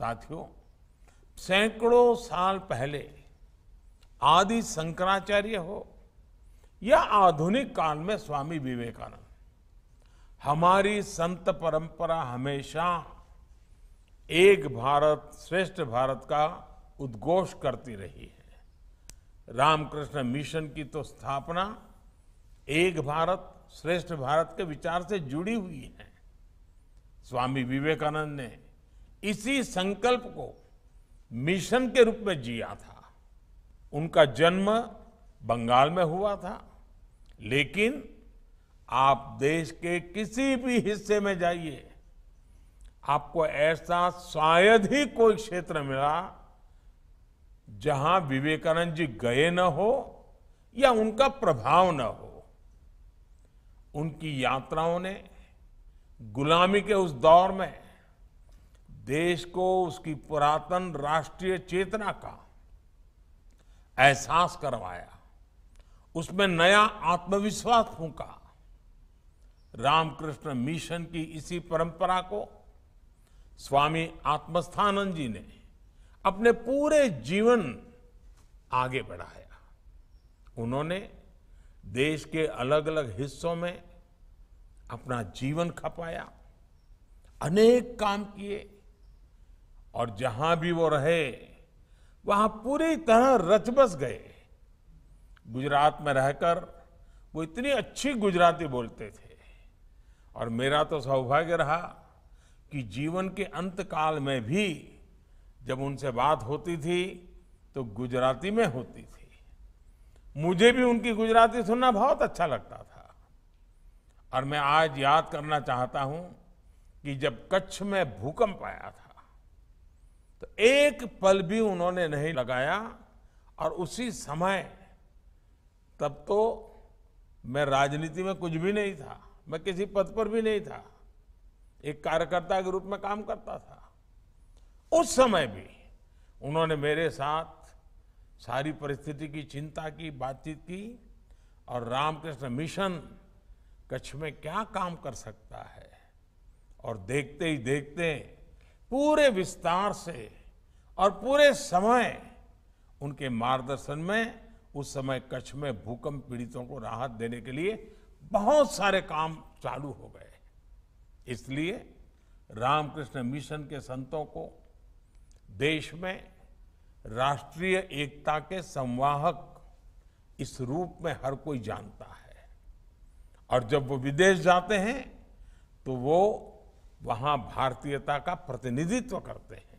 साथियों सैकड़ों साल पहले आदि शंकराचार्य हो या आधुनिक काल में स्वामी विवेकानंद हमारी संत परंपरा हमेशा एक भारत श्रेष्ठ भारत का उद्घोष करती रही है रामकृष्ण मिशन की तो स्थापना एक भारत श्रेष्ठ भारत के विचार से जुड़ी हुई है स्वामी विवेकानंद ने इसी संकल्प को मिशन के रूप में जिया था उनका जन्म बंगाल में हुआ था लेकिन आप देश के किसी भी हिस्से में जाइए आपको ऐसा शायद ही कोई क्षेत्र मिला जहां विवेकानंद जी गए न हो या उनका प्रभाव न हो उनकी यात्राओं ने गुलामी के उस दौर में देश को उसकी पुरातन राष्ट्रीय चेतना का एहसास करवाया उसमें नया आत्मविश्वास फूका रामकृष्ण मिशन की इसी परंपरा को स्वामी आत्मस्थानंद जी ने अपने पूरे जीवन आगे बढ़ाया उन्होंने देश के अलग अलग हिस्सों में अपना जीवन खपाया अनेक काम किए और जहां भी वो रहे वहां पूरी तरह रचबस गए गुजरात में रहकर वो इतनी अच्छी गुजराती बोलते थे और मेरा तो सौभाग्य रहा कि जीवन के अंत काल में भी जब उनसे बात होती थी तो गुजराती में होती थी मुझे भी उनकी गुजराती सुनना बहुत अच्छा लगता था और मैं आज याद करना चाहता हूं कि जब कच्छ में भूकंप आया था तो एक पल भी उन्होंने नहीं लगाया और उसी समय तब तो मैं राजनीति में कुछ भी नहीं था मैं किसी पद पर भी नहीं था एक कार्यकर्ता के रूप में काम करता था उस समय भी उन्होंने मेरे साथ सारी परिस्थिति की चिंता की बातचीत की और रामकृष्ण मिशन कच्छ में क्या काम कर सकता है और देखते ही देखते पूरे विस्तार से और पूरे समय उनके मार्गदर्शन में उस समय कच्छ में भूकंप पीड़ितों को राहत देने के लिए बहुत सारे काम चालू हो गए इसलिए रामकृष्ण मिशन के संतों को देश में राष्ट्रीय एकता के संवाहक इस रूप में हर कोई जानता है और जब वो विदेश जाते हैं तो वो वहां भारतीयता का प्रतिनिधित्व करते हैं